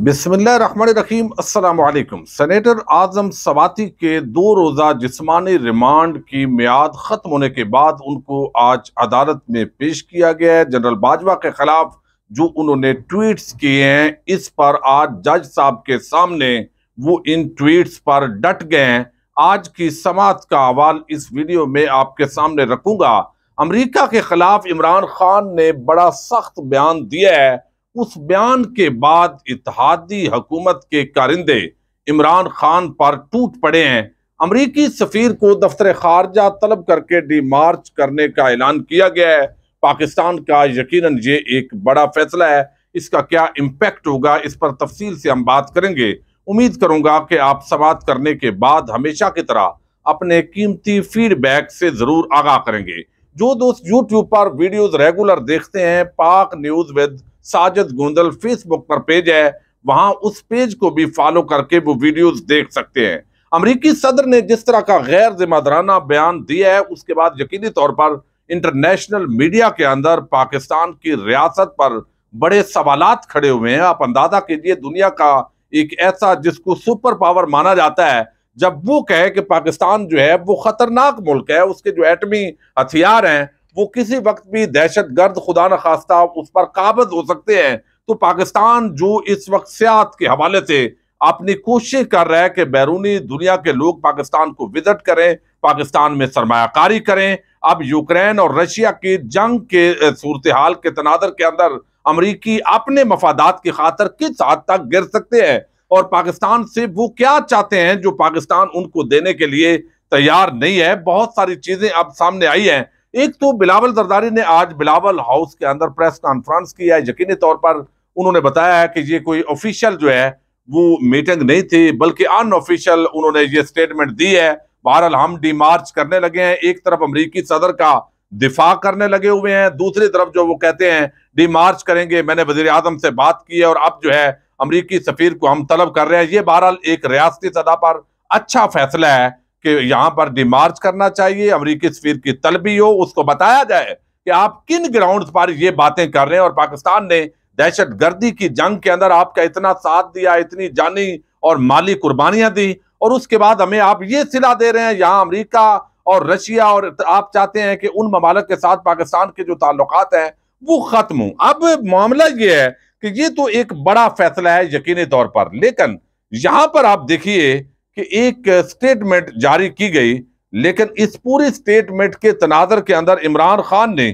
बिस्मिल्लाम अल्लाम सेनेटर आज़म सवाती के दो रोज़ा जिसमानी रिमांड की मियाद ख़त्म होने के बाद उनको आज अदालत में पेश किया गया है जनरल बाजवा के ख़िलाफ़ जो उन्होंने ट्वीट्स किए हैं इस पर आज जज साहब के सामने वो इन ट्वीट्स पर डट गए हैं आज की समात का अवाल इस वीडियो में आपके सामने रखूँगा अमरीका के ख़िलाफ़ इमरान खान ने बड़ा सख्त बयान दिया है उस बयान के बाद इतिहादी हकूमत के कारिंदे इमरान खान पर टूट पड़े हैं अमरीकी सफ़ीर को दफ्तर खारजा तलब करके डी मार्च करने का ऐलान किया गया है पाकिस्तान का यकीन ये एक बड़ा फैसला है इसका क्या इम्पैक्ट होगा इस पर तफसील से हम बात करेंगे उम्मीद करूंगा कि आप सवाल करने के बाद हमेशा की तरह अपने कीमती फीडबैक से ज़रूर आगाह करेंगे जो दोस्त यूट्यूब पर वीडियोस रेगुलर देखते हैं Pak news with Sajid Gondal Facebook पर पेज है वहां उस पेज को भी फॉलो करके वो वीडियोस देख सकते हैं अमरीकी सदर ने जिस तरह का गैर जिम्मेदाराना बयान दिया है उसके बाद यकीनी तौर पर इंटरनेशनल मीडिया के अंदर पाकिस्तान की रियासत पर बड़े सवाल खड़े हुए हैं आप अंदाजा कीजिए दुनिया का एक ऐसा जिसको सुपर पावर माना जाता है जब वो कहे कि पाकिस्तान जो है वो खतरनाक मुल्क है उसके जो एटमी हथियार हैं वो किसी वक्त भी दहशत गर्द खुदा न खास्ता उस पर काबज हो सकते हैं तो पाकिस्तान जो इस वक्त सियात के हवाले से अपनी कोशिश कर रहा है कि बैरूनी दुनिया के लोग पाकिस्तान को विजिट करें पाकिस्तान में सरमाकारी करें अब यूक्रेन और रशिया की जंग के सूरत हाल के तनादर के अंदर अमरीकी अपने मफादात की खातर किस हद तक गिर सकते हैं और पाकिस्तान से वो क्या चाहते हैं जो पाकिस्तान उनको देने के लिए तैयार नहीं है बहुत सारी चीजें अब सामने आई हैं एक तो बिलावल जरदारी ने आज बिलावल हाउस के अंदर प्रेस कॉन्फ्रेंस किया है यकीनी तौर पर उन्होंने बताया है कि ये कोई ऑफिशियल जो है वो मीटिंग नहीं थी बल्कि अनऑफिशियल उन्होंने ये स्टेटमेंट दी है बहरहाल हम डी मार्च करने लगे हैं एक तरफ अमरीकी सदर का दिफा करने लगे हुए हैं दूसरी तरफ जो वो कहते हैं डी मार्च करेंगे मैंने वजीर आजम से बात की है और अब जो है अमरीकी सफ़ीर को हम तलब कर रहे हैं ये बहरहाल एक रियासती सदा पर अच्छा फैसला है कि यहाँ पर डिमार्च करना चाहिए अमरीकी सफ़ीर की तलबी हो उसको बताया जाए कि आप किन ग्राउंड पर ये बातें कर रहे हैं और पाकिस्तान ने दहशत गर्दी की जंग के अंदर आपका इतना साथ दिया इतनी जानी और माली कुर्बानियां दी और उसके बाद हमें आप ये सिला दे रहे हैं यहाँ अमरीका और रशिया और आप चाहते हैं कि उन ममालक के साथ पाकिस्तान के जो ताल्लुक हैं वो ख़त्म हो अब मामला ये है कि ये तो एक बड़ा फैसला है यकीनी तौर पर लेकिन यहां पर आप देखिए कि एक स्टेटमेंट जारी की गई लेकिन इस पूरी स्टेटमेंट के तनाजर के अंदर इमरान खान ने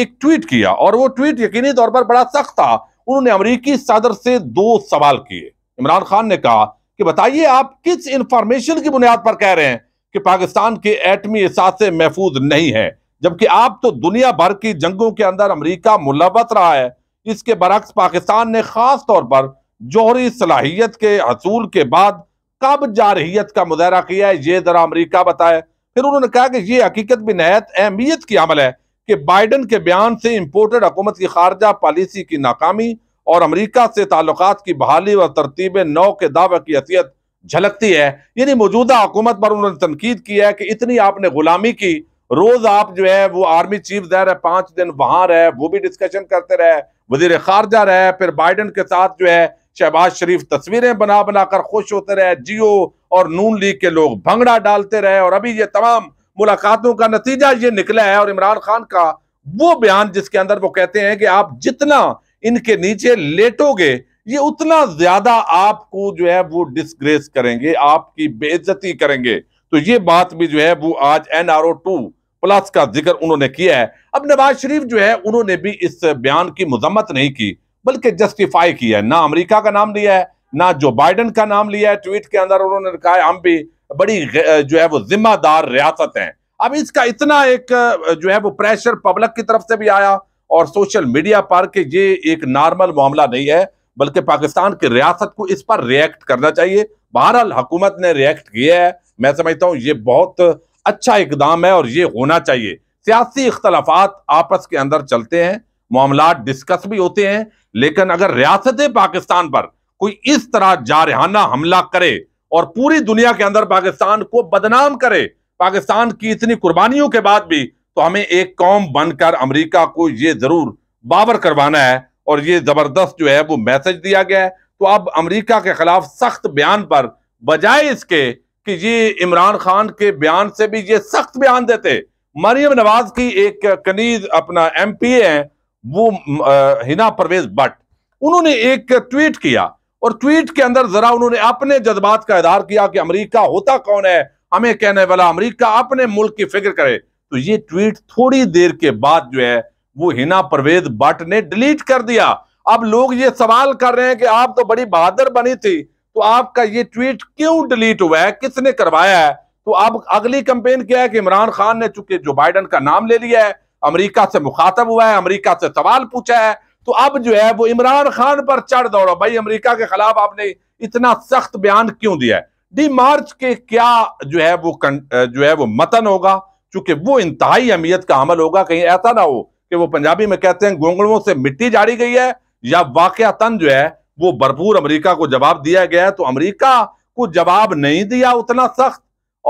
एक ट्वीट किया और वो ट्वीट यकीनी तौर पर बड़ा सख्त था उन्होंने अमरीकी सदर से दो सवाल किए इमरान खान ने कहा कि बताइए आप किस इंफॉर्मेशन की बुनियाद पर कह रहे हैं कि पाकिस्तान के एटमी इसासे महफूज नहीं है जबकि आप तो दुनिया भर की जंगों के अंदर अमरीका मुलवत रहा है इसके बरक्स पाकिस्तान ने खास तौर पर जोहरी सलाहियत के हसूल के बाद कब जारहीत का मुजाहरा किया है ये जरा अमरीका बताए फिर उन्होंने कहा कि ये हकीकत भी नहायत अहमियत की अमल है कि बाइडन के बयान से इम्पोर्टेड हकूमत की खारजा पॉलिसी की नाकामी और अमरीका से ताल्लुक की बहाली व तरतीब नौ के दावे की हैसियत झलकती है यानी मौजूदा हुकूमत पर उन्होंने तनकीद की है कि इतनी आपने गुलामी की रोज आप जो है वो आर्मी चीफ जहर है पांच दिन वहां रहे वो भी डिस्कशन करते रहे वजीर खारजा रहे फिर बाइडन के साथ जो है शहबाज शरीफ तस्वीरें बना बनाकर खुश होते रहे जियो और नून लीग के लोग भंगड़ा डालते रहे और अभी ये तमाम मुलाकातों का नतीजा ये निकला है और इमरान खान का वो बयान जिसके अंदर वो कहते हैं कि आप जितना इनके नीचे लेटोगे ये उतना ज्यादा आपको जो है वो डिसग्रेस करेंगे आपकी बेइज्जती करेंगे तो ये बात भी जो है वो आज एनआरओ टू प्लस का जिक्र उन्होंने किया है अब नवाज शरीफ जो है उन्होंने भी इस बयान की मजम्मत नहीं की बल्कि जस्टिफाई किया है ना अमरीका का नाम लिया है ना जो बाइडन का नाम लिया है ट्वीट के अंदर उन्होंने कहा है हम भी बड़ी जो है वो जिम्मेदार रियासत है अब इसका इतना एक जो है वो प्रेशर पब्लिक की तरफ से भी आया और सोशल मीडिया पर कि ये एक नॉर्मल मामला नहीं है बल्कि पाकिस्तान की रियासत को इस पर रिएक्ट करना चाहिए बहरहाल हुकूमत ने रिएक्ट किया है मैं समझता हूँ ये बहुत अच्छा इकदाम है और ये होना चाहिए सियासी इख्तलाफात आपस के अंदर चलते हैं मामला डिस्कस भी होते हैं लेकिन अगर रियासत पाकिस्तान पर कोई इस तरह जारहाना हमला करे और पूरी दुनिया के अंदर पाकिस्तान को बदनाम करे पाकिस्तान की इतनी कुर्बानियों के बाद भी तो हमें एक कौम बनकर अमरीका को ये जरूर बाबर करवाना है और ये जबरदस्त जो है वो मैसेज दिया गया है तो अब अमरीका के खिलाफ सख्त बयान पर बजाय इसके कि ये इमरान खान के बयान से भी ये सख्त बयान देते मरियम नवाज की एक कनीज अपना एम पी ए वो हिना परवेज भट्ट उन्होंने एक ट्वीट किया और ट्वीट के अंदर जरा उन्होंने अपने जज्बात का इधार किया कि अमेरिका होता कौन है हमें कहने वाला अमेरिका अपने मुल्क की फिक्र करे तो ये ट्वीट थोड़ी देर के बाद जो है वो हिना परवेज भट्ट ने डिलीट कर दिया अब लोग ये सवाल कर रहे हैं कि आप तो बड़ी बहादुर बनी थी तो आपका ये ट्वीट क्यों डिलीट हुआ है किसने करवाया है तो अब अगली कंपेन क्या है कि इमरान खान ने चूंकि जो बाइडन का नाम ले लिया है अमेरिका से मुखातब हुआ है अमेरिका से सवाल पूछा है तो अब जो है वो इमरान खान पर चढ़ दौड़ो भाई अमेरिका के खिलाफ आपने इतना सख्त बयान क्यों दिया है डी मार्च के क्या जो है वो जो है वो मतन होगा चूंकि वो इंतहाई अहमियत का अमल होगा कहीं ऐसा ना हो कि वो पंजाबी में कहते हैं गोंगड़ों से मिट्टी जाड़ी गई है या वाकया तन जो है वो भरपूर अमेरिका को जवाब दिया गया तो अमेरिका को जवाब नहीं दिया उतना सख्त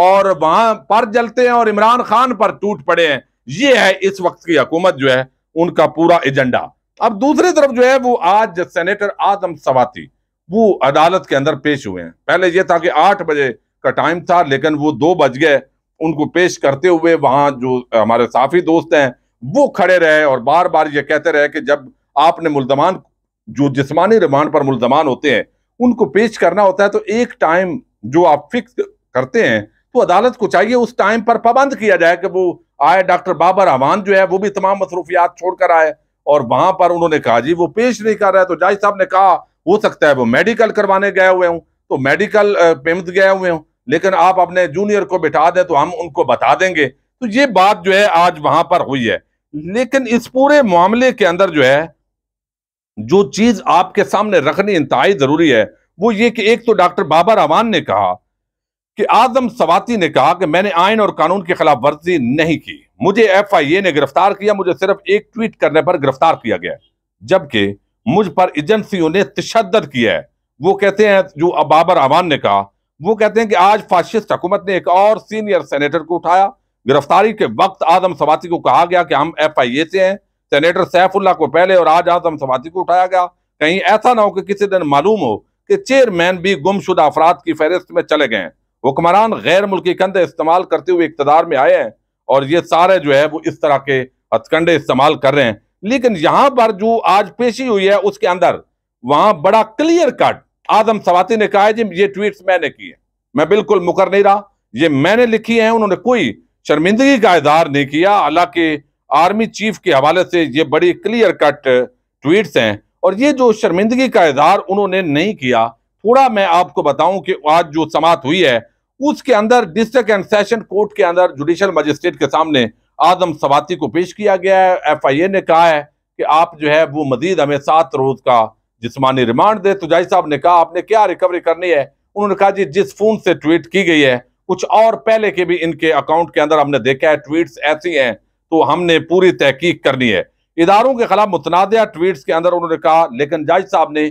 और वहां पर जलते हैं और इमरान खान पर टूट पड़े हैं ये है इस वक्त की हकूमत जो है उनका पूरा एजेंडा अब दूसरी तरफ जो है वो आज सेनेटर आदम सवाती वो अदालत के अंदर पेश हुए हैं पहले ये था कि आठ बजे का टाइम था लेकिन वो दो बज गए उनको पेश करते हुए वहां जो हमारे साफी दोस्त हैं वो खड़े रहे और बार बार ये कहते रहे कि जब आपने मुल्तमान जो जिसमानी रिमांड पर मुलजमान होते हैं उनको पेश करना होता है तो एक टाइम जो आप फिक्स करते हैं तो अदालत को चाहिए उस टाइम पर पाबंद किया जाए कि वो आए डॉक्टर बाबर अमान जो है वो भी तमाम मसरूफियात छोड़कर आए और वहां पर उन्होंने कहा जी वो पेश नहीं कर रहा है तो जाहिर साहब ने कहा हो सकता है वो मेडिकल करवाने गए हुए हूँ तो मेडिकल पेमेंट गए हुए हूँ लेकिन आप अपने जूनियर को बिठा दें तो हम उनको बता देंगे तो ये बात जो है आज वहां पर हुई है लेकिन इस पूरे मामले के अंदर जो है जो चीज आपके सामने रखनी इंतहाई जरूरी है वो ये कि एक तो डॉक्टर बाबा रहमान ने कहा कि आजम सवाती ने कहा कि मैंने आयन और कानून के खिलाफ वर्जी नहीं की मुझे एफ आई ए ने गिरफ्तार किया मुझे सिर्फ एक ट्वीट करने पर गिरफ्तार किया गया जबकि मुझ पर एजेंसियों ने तशद किया है वो कहते हैं जो बाबर अवान ने कहा वो कहते हैं कि आज फाशिस्ट हुकूमत ने एक और सीनियर सेनेटर को उठाया गिरफ्तारी के वक्त आदम सवाती को कहा गया कि हम एफ आई ए से हैं सेनेटर सैफुल्ला को पहले और आज आजम सवाती को उठाया गया कहीं ऐसा ना हो कि किसी दिन मालूम हो कि चेयरमैन भी गुमशुदा अफराद की फहरिस्त में चले गए हुक्मरान गैर मुल्की कंधे इस्तेमाल करते हुए इकतदार में आए हैं और ये सारे जो है वो इस तरह के हथकंडे इस्तेमाल कर रहे हैं लेकिन यहां पर जो आज पेशी हुई है उसके अंदर वहां बड़ा क्लियर कट आजम सवाती ने कहा है जी ये ट्वीट मैंने की है मैं बिल्कुल मुकर नहीं रहा ये मैंने लिखी है उन्होंने कोई शर्मिंदगी का इजहार नहीं किया हालांकि आर्मी चीफ के हवाले से ये बड़ी क्लियर कट ट्वीट्स हैं और ये जो शर्मिंदगी का इजहार उन्होंने नहीं किया थोड़ा मैं आपको बताऊं कि आज जो समात हुई है उसके अंदर डिस्ट्रिक्ट एंड सेशन कोर्ट के अंदर जुडिशल मजिस्ट्रेट के सामने आजम सवाती को पेश किया गया है एफ आई ए ने कहा है कि आप जो है वो मजीद हमें सात रोज का जिसमानी रिमांड दे तो जाई साहब ने कहा आपने क्या रिकवरी करनी है उन्होंने कहा जी जिस फोन से ट्वीट की गई है कुछ और पहले के भी इनके अकाउंट के अंदर हमने देखा है ट्वीट ऐसी हैं तो हमने पूरी तहकीक करनी है इदारों के खिलाफ मुतनाद्या ट्वीट के अंदर उन्होंने कहा लेकिन जज साहब ने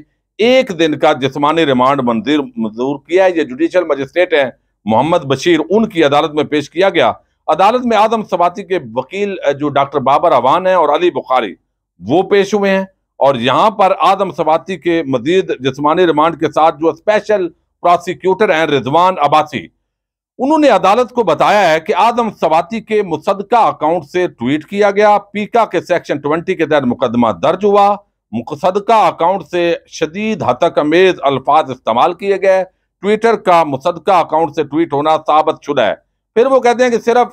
एक दिन का जिसमानी रिमांड मंजूर मंजूर किया है ये जुडिशल मजिस्ट्रेट हैं मोहम्मद बशीर उनकी अदालत में पेश किया गया अदालत में आदम सवाती के वकील जो डॉक्टर बाबर अवान हैं और अली बुखारी वो पेश हुए हैं और यहाँ पर आदम सवाती के मजीद जिसमानी रिमांड के साथ जो स्पेशल प्रोसिक्यूटर हैं रिजवान अबासी उन्होंने अदालत को बताया है कि आदम सवाती के मुसदका अकाउंट से ट्वीट किया गया पीका के सेक्शन 20 के तहत मुकदमा दर्ज हुआ मुसदका अकाउंट से शदीद हतक अमेज अल्फाज इस्तेमाल किए गए ट्विटर का मुसदका अकाउंट से ट्वीट होना साबित शुदा है फिर वो कहते हैं कि सिर्फ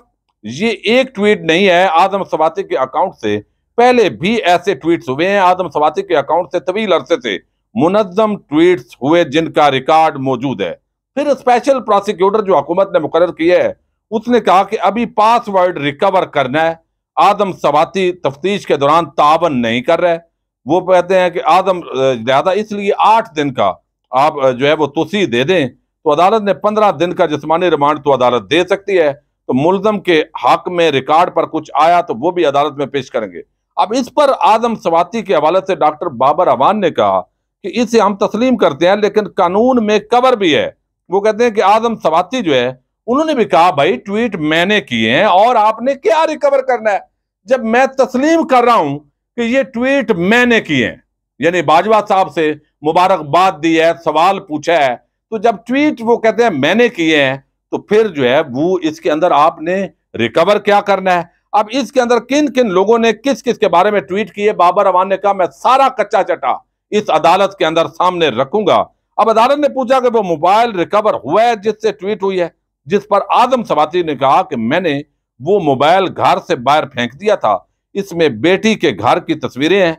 ये एक ट्वीट नहीं है आदम सवाती के अकाउंट से पहले भी ऐसे ट्वीट हुए हैं आदम सवाती के अकाउंट से तवील अरसे से मुनजम ट्वीट हुए जिनका रिकॉर्ड मौजूद है फिर स्पेशल प्रोसिक्यूटर जो हुकूमत ने मुकर किया है उसने कहा कि अभी पासवर्ड रिकवर करना है आदम सवाती तफ्तीश के दौरान तावन नहीं कर रहे वो कहते हैं कि आदम लिहाजा इसलिए आठ दिन का आप जो है वो तुसी दे दें तो अदालत ने पंद्रह दिन का जिसमानी रिमांड तो अदालत दे सकती है तो मुलजम के हक में रिकॉर्ड पर कुछ आया तो वो भी अदालत में पेश करेंगे अब इस पर आदम सवाती के हवाले से डॉक्टर बाबर अवान ने कहा कि इसे हम तस्लीम करते हैं लेकिन कानून में कवर भी है वो कहते हैं कि आजम सवाती जो है उन्होंने भी कहा भाई ट्वीट मैंने किए हैं और आपने क्या रिकवर करना है जब मैं तस्लीम कर रहा हूं कि ये ट्वीट मैंने किए हैं यानी बाजवा साहब से मुबारकबाद दी है सवाल पूछा है तो जब ट्वीट वो कहते हैं मैंने किए हैं तो फिर जो है वो इसके अंदर आपने रिकवर क्या करना है अब इसके अंदर किन किन लोगों ने किस किस के बारे में ट्वीट किए बाबर अवान ने कहा मैं सारा कच्चा चटा इस अदालत के अंदर सामने रखूंगा अब अदालत ने पूछा कि वो मोबाइल रिकवर हुआ है जिससे ट्वीट हुई है जिस पर आजम सवाती ने कहा कि मैंने वो मोबाइल घर से बाहर फेंक दिया था इसमें बेटी के घर की तस्वीरें हैं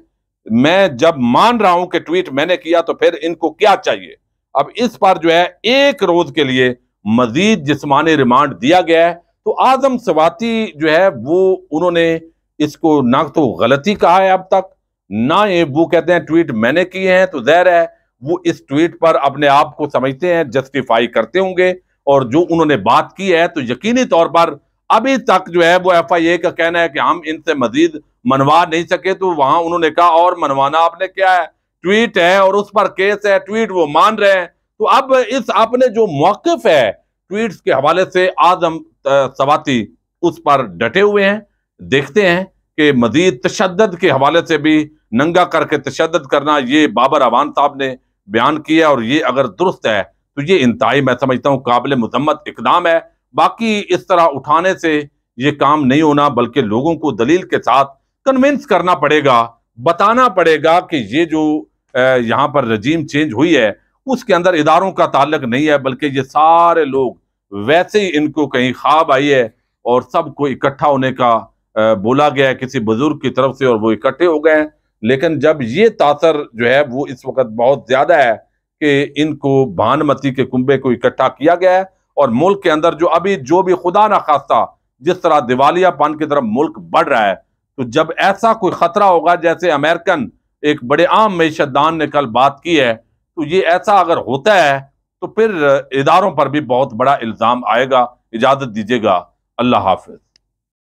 मैं जब मान रहा हूं कि ट्वीट मैंने किया तो फिर इनको क्या चाहिए अब इस पर जो है एक रोज के लिए मजीद जिसमानी रिमांड दिया गया है तो आजम सवाती जो है वो उन्होंने इसको ना तो गलती कहा है अब तक ना ये वो कहते हैं ट्वीट मैंने किए हैं तो जहर है वो इस ट्वीट पर अपने आप को समझते हैं जस्टिफाई करते होंगे और जो उन्होंने बात की है तो यकीनी तौर पर अभी तक जो है वो एफ आई ए का कहना है कि हम इनसे मजीद मनवा नहीं सके तो वहां उन्होंने कहा और मनवाना आपने क्या है ट्वीट है और उस पर केस है ट्वीट वो मान रहे हैं तो अब इस आपने जो मौकफ है ट्वीट के हवाले से आजम सवाती उस पर डटे हुए हैं देखते हैं कि मजीद तशद के हवाले से भी नंगा करके तशद करना ये बाबर अवान साहब ने बयान किया और ये अगर दुरुस्त है तो ये इंतहाई मैं समझता हूँ काबिल मजम्मत इकदाम है बाकी इस तरह उठाने से ये काम नहीं होना बल्कि लोगों को दलील के साथ कन्विंस करना पड़ेगा बताना पड़ेगा कि ये जो यहाँ पर रजीम चेंज हुई है उसके अंदर इदारों का ताल्लक नहीं है बल्कि ये सारे लोग वैसे ही इनको कहीं ख्वाब आई है और सबको इकट्ठा होने का बोला गया है किसी बुजुर्ग की तरफ से और वो इकट्ठे हो गए हैं लेकिन जब ये तासर जो है वो इस वक्त बहुत ज़्यादा है कि इनको भानुमती के कुंबे को इकट्ठा किया गया है और मुल्क के अंदर जो अभी जो भी खुदा ना खास्ता जिस तरह पान की तरफ मुल्क बढ़ रहा है तो जब ऐसा कोई ख़तरा होगा जैसे अमेरिकन एक बड़े आम मीशतदान ने कल बात की है तो ये ऐसा अगर होता है तो फिर इदारों पर भी बहुत बड़ा इल्ज़ाम आएगा इजाज़त दीजिएगा अल्लाह हाफिज